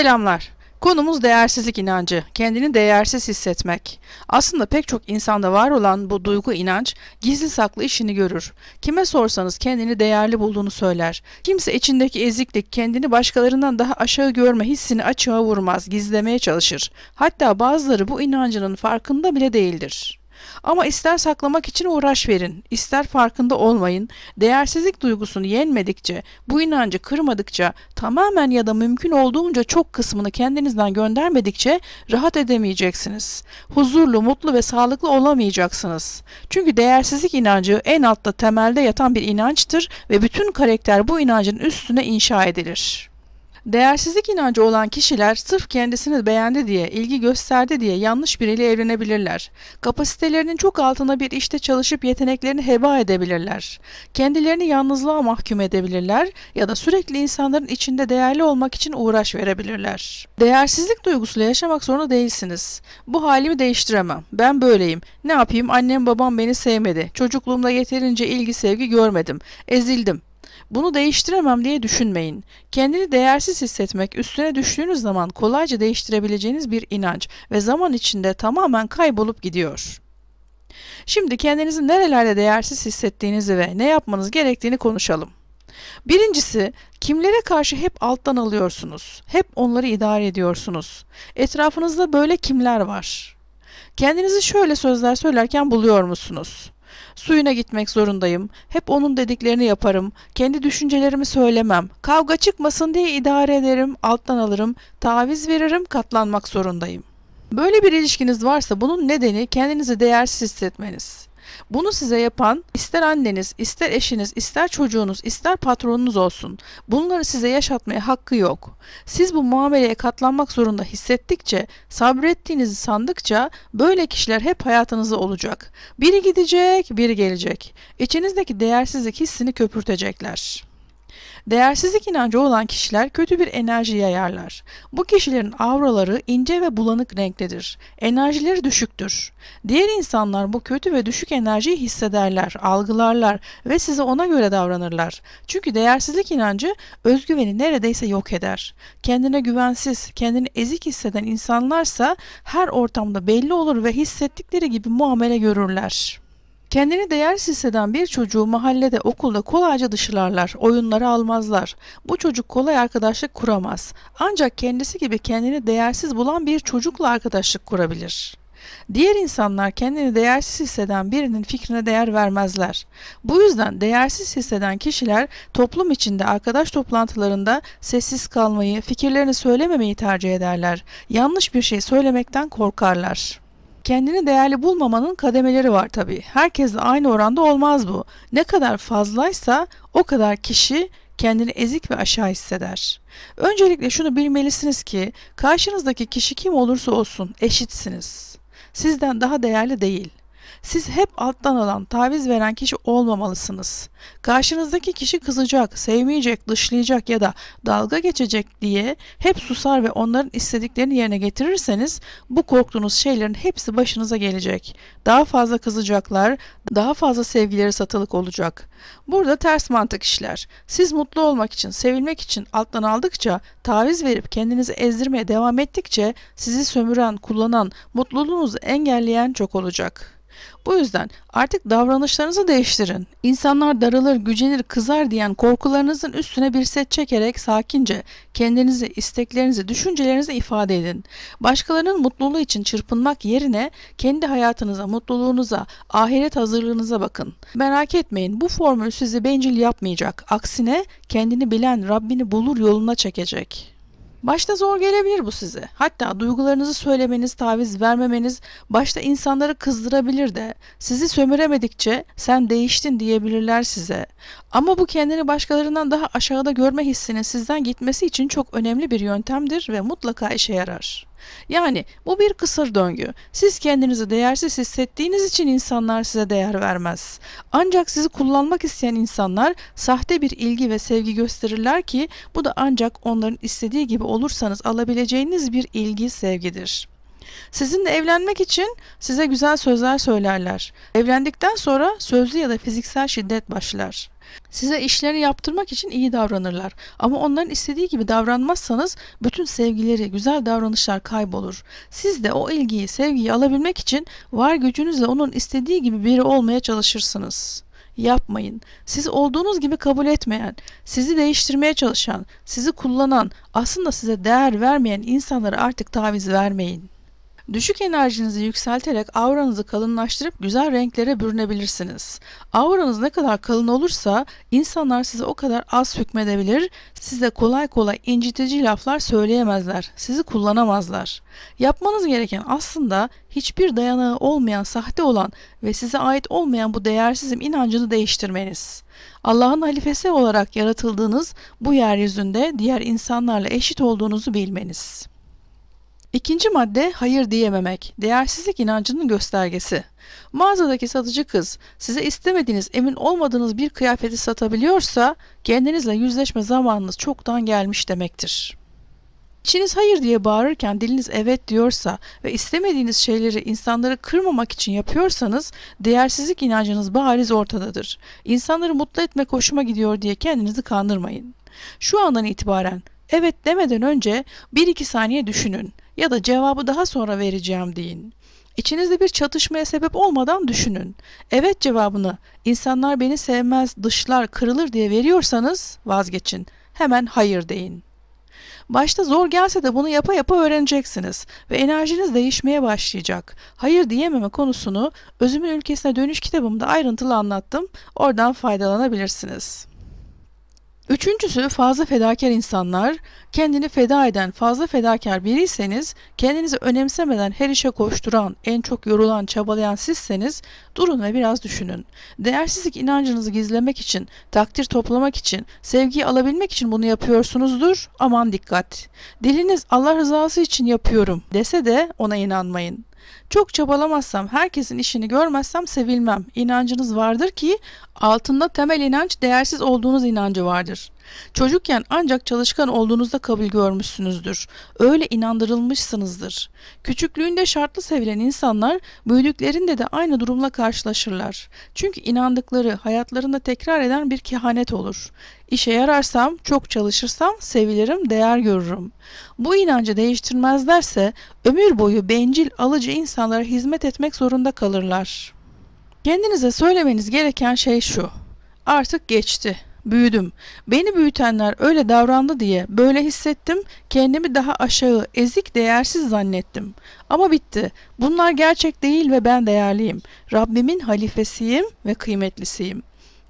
Selamlar. Konumuz değersizlik inancı, kendini değersiz hissetmek. Aslında pek çok insanda var olan bu duygu inanç gizli saklı işini görür. Kime sorsanız kendini değerli bulduğunu söyler. Kimse içindeki eziklik kendini başkalarından daha aşağı görme hissini açığa vurmaz, gizlemeye çalışır. Hatta bazıları bu inancının farkında bile değildir. Ama ister saklamak için uğraş verin, ister farkında olmayın, değersizlik duygusunu yenmedikçe, bu inancı kırmadıkça, tamamen ya da mümkün olduğunca çok kısmını kendinizden göndermedikçe rahat edemeyeceksiniz. Huzurlu, mutlu ve sağlıklı olamayacaksınız. Çünkü değersizlik inancı en altta temelde yatan bir inançtır ve bütün karakter bu inancın üstüne inşa edilir. Değersizlik inancı olan kişiler sırf kendisini beğendi diye, ilgi gösterdi diye yanlış biriyle evlenebilirler. Kapasitelerinin çok altına bir işte çalışıp yeteneklerini heba edebilirler. Kendilerini yalnızlığa mahkum edebilirler ya da sürekli insanların içinde değerli olmak için uğraş verebilirler. Değersizlik duygusuyla yaşamak zorunda değilsiniz. Bu halimi değiştiremem. Ben böyleyim. Ne yapayım? Annem babam beni sevmedi. Çocukluğumda yeterince ilgi sevgi görmedim. Ezildim. Bunu değiştiremem diye düşünmeyin. Kendini değersiz hissetmek üstüne düştüğünüz zaman kolayca değiştirebileceğiniz bir inanç ve zaman içinde tamamen kaybolup gidiyor. Şimdi kendinizi nerelerde değersiz hissettiğinizi ve ne yapmanız gerektiğini konuşalım. Birincisi, kimlere karşı hep alttan alıyorsunuz, hep onları idare ediyorsunuz. Etrafınızda böyle kimler var? Kendinizi şöyle sözler söylerken buluyor musunuz? Suyuna gitmek zorundayım. Hep onun dediklerini yaparım. Kendi düşüncelerimi söylemem. Kavga çıkmasın diye idare ederim, alttan alırım, taviz veririm, katlanmak zorundayım. Böyle bir ilişkiniz varsa bunun nedeni kendinizi değersiz hissetmeniz. Bunu size yapan ister anneniz, ister eşiniz, ister çocuğunuz, ister patronunuz olsun. Bunları size yaşatmaya hakkı yok. Siz bu muameleye katlanmak zorunda hissettikçe, sabrettiğinizi sandıkça böyle kişiler hep hayatınızda olacak. Biri gidecek, biri gelecek. İçinizdeki değersizlik hissini köpürtecekler. Değersizlik inancı olan kişiler kötü bir enerji yayarlar. Bu kişilerin avraları ince ve bulanık renklidir, Enerjileri düşüktür. Diğer insanlar bu kötü ve düşük enerjiyi hissederler, algılarlar ve size ona göre davranırlar. Çünkü değersizlik inancı özgüveni neredeyse yok eder. Kendine güvensiz, kendini ezik hisseden insanlarsa her ortamda belli olur ve hissettikleri gibi muamele görürler. Kendini değersiz hisseden bir çocuğu mahallede, okulda kolayca dışılarlar, oyunları almazlar. Bu çocuk kolay arkadaşlık kuramaz. Ancak kendisi gibi kendini değersiz bulan bir çocukla arkadaşlık kurabilir. Diğer insanlar kendini değersiz hisseden birinin fikrine değer vermezler. Bu yüzden değersiz hisseden kişiler toplum içinde arkadaş toplantılarında sessiz kalmayı, fikirlerini söylememeyi tercih ederler. Yanlış bir şey söylemekten korkarlar. Kendini değerli bulmamanın kademeleri var tabi. Herkesle aynı oranda olmaz bu. Ne kadar fazlaysa o kadar kişi kendini ezik ve aşağı hisseder. Öncelikle şunu bilmelisiniz ki karşınızdaki kişi kim olursa olsun eşitsiniz. Sizden daha değerli değil. Siz hep alttan alan, taviz veren kişi olmamalısınız. Karşınızdaki kişi kızacak, sevmeyecek, dışlayacak ya da dalga geçecek diye hep susar ve onların istediklerini yerine getirirseniz bu korktuğunuz şeylerin hepsi başınıza gelecek. Daha fazla kızacaklar, daha fazla sevgileri satılık olacak. Burada ters mantık işler. Siz mutlu olmak için, sevilmek için alttan aldıkça, taviz verip kendinizi ezdirmeye devam ettikçe sizi sömüren, kullanan, mutluluğunuzu engelleyen çok olacak.'' Bu yüzden artık davranışlarınızı değiştirin. İnsanlar darılır, gücenir, kızar diyen korkularınızın üstüne bir set çekerek sakince kendinizi, isteklerinizi, düşüncelerinizi ifade edin. Başkalarının mutluluğu için çırpınmak yerine kendi hayatınıza, mutluluğunuza, ahiret hazırlığınıza bakın. Merak etmeyin bu formül sizi bencil yapmayacak. Aksine kendini bilen Rabbini bulur yoluna çekecek. Başta zor gelebilir bu size. Hatta duygularınızı söylemeniz, taviz vermemeniz başta insanları kızdırabilir de sizi sömüremedikçe sen değiştin diyebilirler size. Ama bu kendini başkalarından daha aşağıda görme hissinin sizden gitmesi için çok önemli bir yöntemdir ve mutlaka işe yarar. Yani bu bir kısır döngü. Siz kendinizi değersiz hissettiğiniz için insanlar size değer vermez. Ancak sizi kullanmak isteyen insanlar sahte bir ilgi ve sevgi gösterirler ki bu da ancak onların istediği gibi olursanız alabileceğiniz bir ilgi sevgidir. Sizin de evlenmek için size güzel sözler söylerler. Evlendikten sonra sözlü ya da fiziksel şiddet başlar. Size işleri yaptırmak için iyi davranırlar. Ama onların istediği gibi davranmazsanız bütün sevgileri, güzel davranışlar kaybolur. Siz de o ilgiyi, sevgiyi alabilmek için var gücünüzle onun istediği gibi biri olmaya çalışırsınız.'' yapmayın. Siz olduğunuz gibi kabul etmeyen, sizi değiştirmeye çalışan, sizi kullanan, aslında size değer vermeyen insanlara artık taviz vermeyin. Düşük enerjinizi yükselterek auranızı kalınlaştırıp güzel renklere bürünebilirsiniz. Auranız ne kadar kalın olursa insanlar size o kadar az hükmedebilir, size kolay kolay incitici laflar söyleyemezler, sizi kullanamazlar. Yapmanız gereken aslında hiçbir dayanağı olmayan, sahte olan ve size ait olmayan bu değersizim inancını değiştirmeniz. Allah'ın halifesi olarak yaratıldığınız bu yeryüzünde diğer insanlarla eşit olduğunuzu bilmeniz. İkinci madde hayır diyememek, değersizlik inancının göstergesi. Mağazadaki satıcı kız size istemediğiniz, emin olmadığınız bir kıyafeti satabiliyorsa kendinizle yüzleşme zamanınız çoktan gelmiş demektir. İçiniz hayır diye bağırırken diliniz evet diyorsa ve istemediğiniz şeyleri insanları kırmamak için yapıyorsanız değersizlik inancınız bariz ortadadır. İnsanları mutlu etme hoşuma gidiyor diye kendinizi kandırmayın. Şu andan itibaren evet demeden önce 1-2 saniye düşünün ya da cevabı daha sonra vereceğim deyin. İçinizde bir çatışmaya sebep olmadan düşünün. Evet cevabını insanlar beni sevmez, dışlar, kırılır diye veriyorsanız vazgeçin. Hemen hayır deyin. Başta zor gelse de bunu yapa yapa öğreneceksiniz ve enerjiniz değişmeye başlayacak. Hayır diyememe konusunu Özümün Ülkesine Dönüş kitabımda ayrıntılı anlattım. Oradan faydalanabilirsiniz.'' Üçüncüsü fazla fedakar insanlar. Kendini feda eden fazla fedakar biriyseniz, kendinizi önemsemeden her işe koşturan, en çok yorulan, çabalayan sizseniz durun ve biraz düşünün. Değersizlik inancınızı gizlemek için, takdir toplamak için, sevgiyi alabilmek için bunu yapıyorsunuzdur. Aman dikkat. Diliniz Allah rızası için yapıyorum dese de ona inanmayın. Çok çabalamazsam, herkesin işini görmezsem sevilmem. İnancınız vardır ki altında temel inanç değersiz olduğunuz inancı vardır. Çocukken ancak çalışkan olduğunuzda kabul görmüşsünüzdür. Öyle inandırılmışsınızdır. Küçüklüğünde şartlı sevilen insanlar büyüdüklerinde de aynı durumla karşılaşırlar. Çünkü inandıkları hayatlarında tekrar eden bir kehanet olur. İşe yararsam, çok çalışırsam sevilirim, değer görürüm. Bu inancı değiştirmezlerse ömür boyu bencil, alıcı insanlara hizmet etmek zorunda kalırlar. Kendinize söylemeniz gereken şey şu. Artık geçti büyüdüm. Beni büyütenler öyle davrandı diye böyle hissettim, kendimi daha aşağı, ezik, değersiz zannettim. Ama bitti. Bunlar gerçek değil ve ben değerliyim. Rabbimin halifesiyim ve kıymetlisiyim.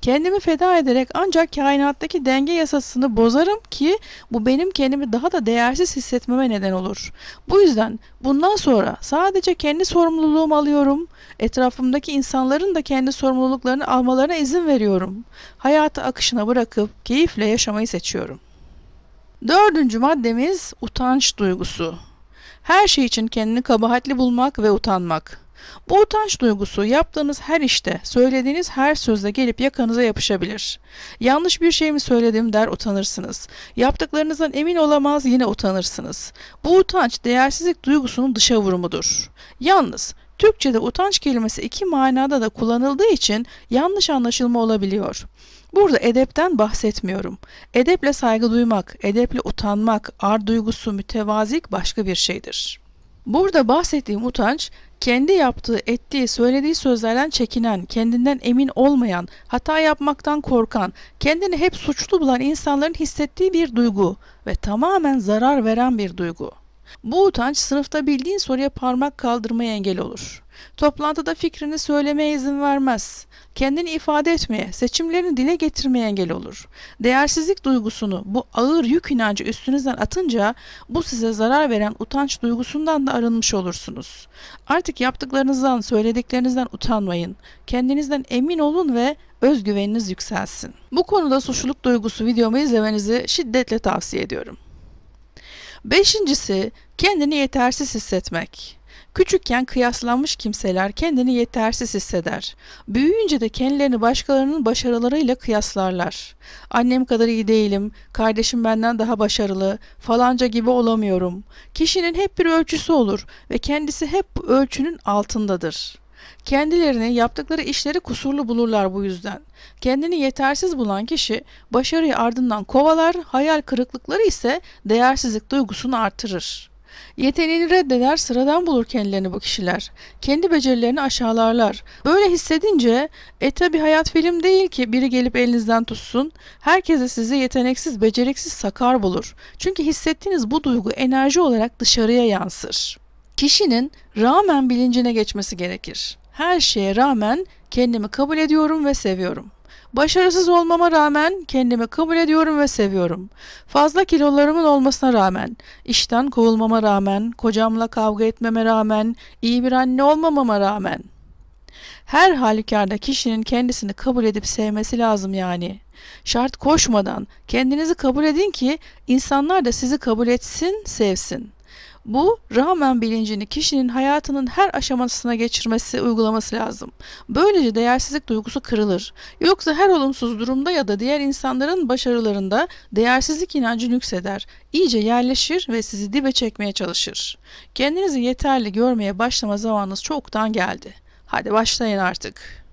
Kendimi feda ederek ancak kainattaki denge yasasını bozarım ki bu benim kendimi daha da değersiz hissetmeme neden olur. Bu yüzden bundan sonra sadece kendi sorumluluğumu alıyorum. Etrafımdaki insanların da kendi sorumluluklarını almalarına izin veriyorum. Hayatı akışına bırakıp keyifle yaşamayı seçiyorum. Dördüncü maddemiz utanç duygusu. Her şey için kendini kabahatli bulmak ve utanmak. Bu utanç duygusu yaptığınız her işte, söylediğiniz her sözde gelip yakanıza yapışabilir. Yanlış bir şey mi söyledim der utanırsınız. Yaptıklarınızdan emin olamaz yine utanırsınız. Bu utanç değersizlik duygusunun dışa vurumudur. Yalnız Türkçe'de utanç kelimesi iki manada da kullanıldığı için yanlış anlaşılma olabiliyor. Burada edepten bahsetmiyorum. Edeple saygı duymak, edeple utanmak, ar duygusu mütevazik başka bir şeydir. Burada bahsettiğim utanç kendi yaptığı, ettiği, söylediği sözlerden çekinen, kendinden emin olmayan, hata yapmaktan korkan, kendini hep suçlu bulan insanların hissettiği bir duygu ve tamamen zarar veren bir duygu. Bu utanç sınıfta bildiğin soruya parmak kaldırmaya engel olur. Toplantıda fikrini söylemeye izin vermez. Kendini ifade etmeye, seçimlerini dile getirmeye engel olur. Değersizlik duygusunu bu ağır yük inancı üstünüzden atınca bu size zarar veren utanç duygusundan da arınmış olursunuz. Artık yaptıklarınızdan, söylediklerinizden utanmayın. Kendinizden emin olun ve özgüveniniz yükselsin. Bu konuda suçluluk duygusu videomu izlemenizi şiddetle tavsiye ediyorum. Beşincisi kendini yetersiz hissetmek. Küçükken kıyaslanmış kimseler kendini yetersiz hisseder. Büyüyünce de kendilerini başkalarının başarılarıyla kıyaslarlar. Annem kadar iyi değilim, kardeşim benden daha başarılı, falanca gibi olamıyorum. Kişinin hep bir ölçüsü olur ve kendisi hep bu ölçünün altındadır. Kendilerini yaptıkları işleri kusurlu bulurlar bu yüzden. Kendini yetersiz bulan kişi başarıyı ardından kovalar, hayal kırıklıkları ise değersizlik duygusunu artırır. Yeteneğini reddeder, sıradan bulur kendilerini bu kişiler. Kendi becerilerini aşağılarlar. Böyle hissedince e tabi hayat film değil ki biri gelip elinizden tutsun. Herkese sizi yeteneksiz, beceriksiz, sakar bulur. Çünkü hissettiğiniz bu duygu enerji olarak dışarıya yansır. Kişinin rağmen bilincine geçmesi gerekir. Her şeye rağmen kendimi kabul ediyorum ve seviyorum. Başarısız olmama rağmen kendimi kabul ediyorum ve seviyorum. Fazla kilolarımın olmasına rağmen, işten kovulmama rağmen, kocamla kavga etmeme rağmen, iyi bir anne olmamama rağmen. Her halükarda kişinin kendisini kabul edip sevmesi lazım yani. Şart koşmadan kendinizi kabul edin ki insanlar da sizi kabul etsin, sevsin.'' Bu rağmen bilincini kişinin hayatının her aşamasına geçirmesi uygulaması lazım. Böylece değersizlik duygusu kırılır. Yoksa her olumsuz durumda ya da diğer insanların başarılarında değersizlik inancı nükseder. iyice yerleşir ve sizi dibe çekmeye çalışır. Kendinizi yeterli görmeye başlama zamanınız çoktan geldi. Hadi başlayın artık.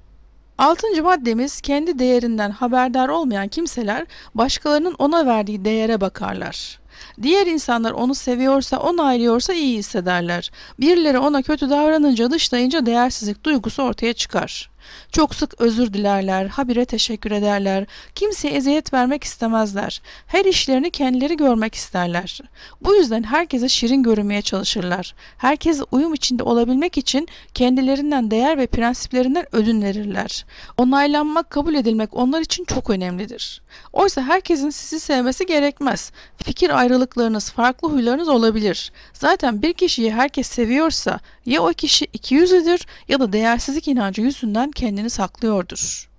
Altıncı maddemiz kendi değerinden haberdar olmayan kimseler başkalarının ona verdiği değere bakarlar. Diğer insanlar onu seviyorsa, onaylıyorsa iyi hissederler. Birileri ona kötü davranınca, dışlayınca değersizlik duygusu ortaya çıkar.'' Çok sık özür dilerler, habire teşekkür ederler, kimseye eziyet vermek istemezler, her işlerini kendileri görmek isterler. Bu yüzden herkese şirin görünmeye çalışırlar. Herkese uyum içinde olabilmek için kendilerinden değer ve prensiplerinden ödün verirler. Onaylanmak, kabul edilmek onlar için çok önemlidir. Oysa herkesin sizi sevmesi gerekmez. Fikir ayrılıklarınız, farklı huylarınız olabilir. Zaten bir kişiyi herkes seviyorsa ya o kişi ikiyüzlüdür ya da değersizlik inancı yüzünden kendini saklıyordur.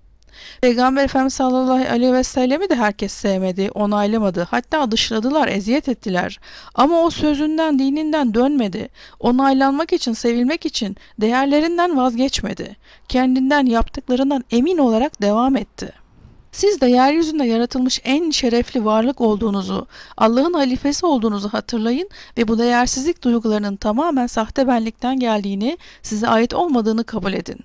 Peygamber Efendimiz sallallahu aleyhi ve sellemi de herkes sevmedi, onaylamadı. Hatta dışladılar, eziyet ettiler. Ama o sözünden, dininden dönmedi. Onaylanmak için, sevilmek için değerlerinden vazgeçmedi. Kendinden, yaptıklarından emin olarak devam etti.'' Siz de yeryüzünde yaratılmış en şerefli varlık olduğunuzu, Allah'ın halifesi olduğunuzu hatırlayın ve bu değersizlik duygularının tamamen sahte benlikten geldiğini, size ait olmadığını kabul edin.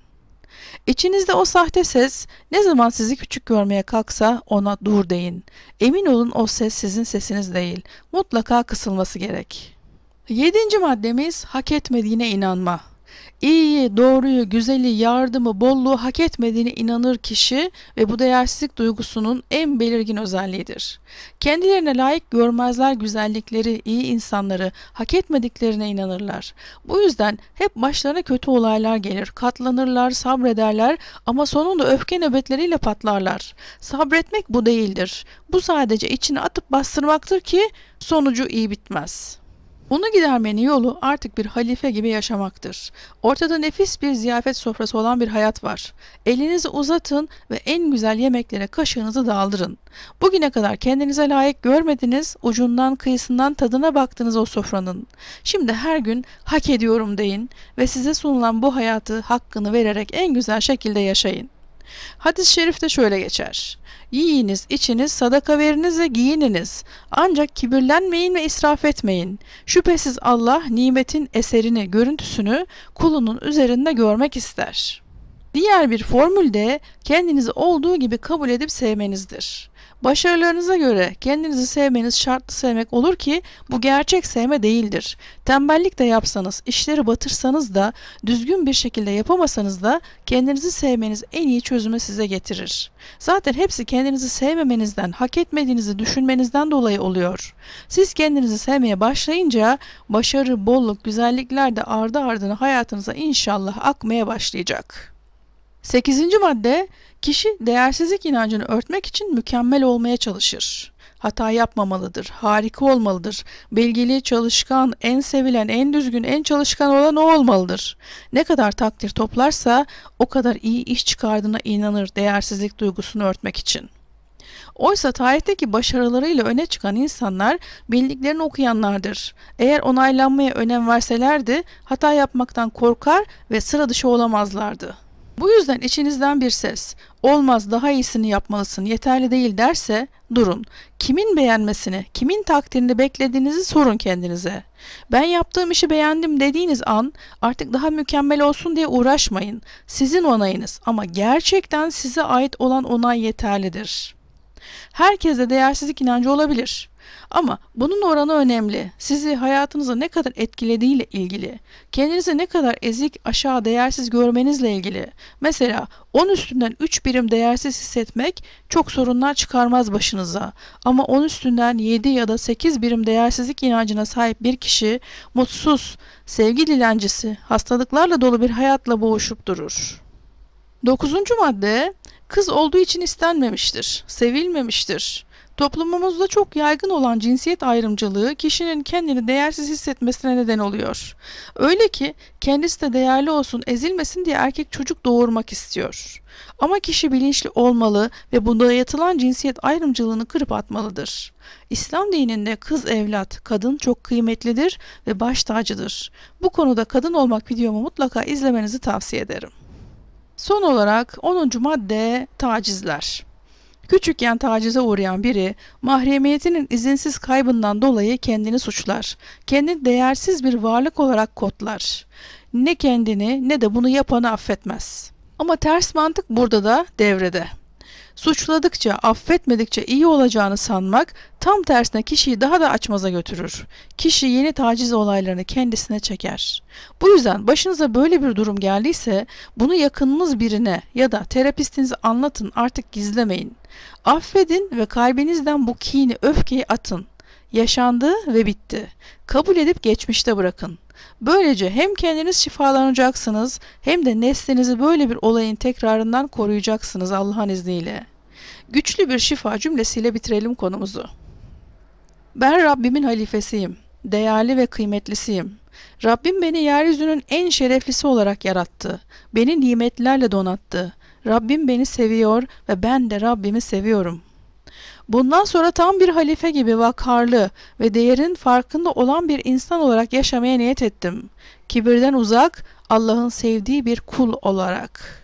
İçinizde o sahte ses ne zaman sizi küçük görmeye kalksa ona dur deyin. Emin olun o ses sizin sesiniz değil. Mutlaka kısılması gerek. Yedinci maddemiz hak etmediğine inanma. İyiyi, doğruyu, güzeli, yardımı, bolluğu hak etmediğine inanır kişi ve bu değersizlik duygusunun en belirgin özelliğidir. Kendilerine layık görmezler güzellikleri, iyi insanları, hak etmediklerine inanırlar. Bu yüzden hep başlarına kötü olaylar gelir, katlanırlar, sabrederler ama sonunda öfke nöbetleriyle patlarlar. Sabretmek bu değildir. Bu sadece içine atıp bastırmaktır ki sonucu iyi bitmez.'' Bunu gidermenin yolu artık bir halife gibi yaşamaktır. Ortada nefis bir ziyafet sofrası olan bir hayat var. Elinizi uzatın ve en güzel yemeklere kaşığınızı daldırın. Bugüne kadar kendinize layık görmediniz, ucundan kıyısından tadına baktınız o sofranın. Şimdi her gün hak ediyorum deyin ve size sunulan bu hayatı hakkını vererek en güzel şekilde yaşayın. Hadis-i şerifte şöyle geçer. Yiyiniz, içiniz, sadaka veriniz ve giyininiz. Ancak kibirlenmeyin ve israf etmeyin. Şüphesiz Allah nimetin eserini, görüntüsünü kulunun üzerinde görmek ister. Diğer bir formül de kendinizi olduğu gibi kabul edip sevmenizdir. Başarılarınıza göre kendinizi sevmeniz şartlı sevmek olur ki bu gerçek sevme değildir. Tembellik de yapsanız, işleri batırsanız da, düzgün bir şekilde yapamasanız da kendinizi sevmeniz en iyi çözümü size getirir. Zaten hepsi kendinizi sevmemenizden, hak etmediğinizi düşünmenizden dolayı oluyor. Siz kendinizi sevmeye başlayınca başarı, bolluk, güzellikler de ardı ardına hayatınıza inşallah akmaya başlayacak. 8. madde kişi değersizlik inancını örtmek için mükemmel olmaya çalışır. Hata yapmamalıdır, harika olmalıdır, bilgili, çalışkan, en sevilen, en düzgün, en çalışkan olan o olmalıdır. Ne kadar takdir toplarsa o kadar iyi iş çıkardığına inanır değersizlik duygusunu örtmek için.'' Oysa tarihteki başarılarıyla öne çıkan insanlar bildiklerini okuyanlardır. Eğer onaylanmaya önem verselerdi hata yapmaktan korkar ve sıra dışı olamazlardı.'' Bu yüzden içinizden bir ses olmaz daha iyisini yapmalısın yeterli değil derse durun. Kimin beğenmesini, kimin takdirini beklediğinizi sorun kendinize. Ben yaptığım işi beğendim dediğiniz an artık daha mükemmel olsun diye uğraşmayın. Sizin onayınız ama gerçekten size ait olan onay yeterlidir. Herkeste değersizlik inancı olabilir. Ama bunun oranı önemli. Sizi hayatınıza ne kadar etkilediğiyle ilgili, kendinizi ne kadar ezik, aşağı, değersiz görmenizle ilgili. Mesela 10 üstünden 3 birim değersiz hissetmek çok sorunlar çıkarmaz başınıza. Ama 10 üstünden 7 ya da 8 birim değersizlik inancına sahip bir kişi mutsuz, sevgi dilencisi, hastalıklarla dolu bir hayatla boğuşup durur. Dokuzuncu madde kız olduğu için istenmemiştir, sevilmemiştir. Toplumumuzda çok yaygın olan cinsiyet ayrımcılığı kişinin kendini değersiz hissetmesine neden oluyor. Öyle ki kendisi de değerli olsun, ezilmesin diye erkek çocuk doğurmak istiyor. Ama kişi bilinçli olmalı ve bunda yatılan cinsiyet ayrımcılığını kırıp atmalıdır. İslam dininde kız evlat, kadın çok kıymetlidir ve baş tacıdır. Bu konuda kadın olmak videomu mutlaka izlemenizi tavsiye ederim. Son olarak 10. madde tacizler. Küçükken tacize uğrayan biri mahremiyetinin izinsiz kaybından dolayı kendini suçlar. Kendini değersiz bir varlık olarak kodlar. Ne kendini ne de bunu yapanı affetmez. Ama ters mantık burada da devrede. Suçladıkça, affetmedikçe iyi olacağını sanmak tam tersine kişiyi daha da açmaza götürür. Kişi yeni taciz olaylarını kendisine çeker. Bu yüzden başınıza böyle bir durum geldiyse bunu yakınınız birine ya da terapistinize anlatın artık gizlemeyin. Affedin ve kalbinizden bu kini öfkeyi atın. Yaşandı ve bitti. Kabul edip geçmişte bırakın. Böylece hem kendiniz şifalanacaksınız hem de neslinizi böyle bir olayın tekrarından koruyacaksınız Allah'ın izniyle. Güçlü bir şifa cümlesiyle bitirelim konumuzu. Ben Rabbimin halifesiyim, değerli ve kıymetlisiyim. Rabbim beni yeryüzünün en şereflisi olarak yarattı. Beni nimetlerle donattı. Rabbim beni seviyor ve ben de Rabbimi seviyorum.'' Bundan sonra tam bir halife gibi vakarlı ve değerin farkında olan bir insan olarak yaşamaya niyet ettim. Kibirden uzak, Allah'ın sevdiği bir kul olarak.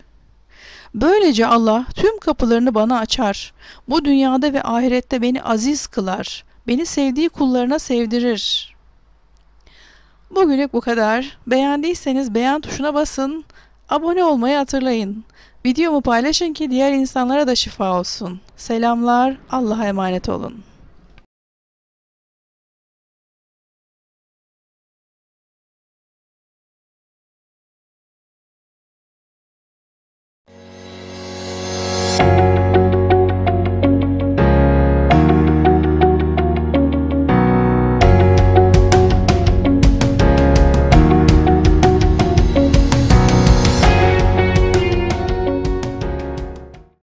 Böylece Allah tüm kapılarını bana açar. Bu dünyada ve ahirette beni aziz kılar. Beni sevdiği kullarına sevdirir. Bugünlük bu kadar. Beğendiyseniz beğen tuşuna basın. Abone olmayı hatırlayın. Videomu paylaşın ki diğer insanlara da şifa olsun. Selamlar, Allah'a emanet olun.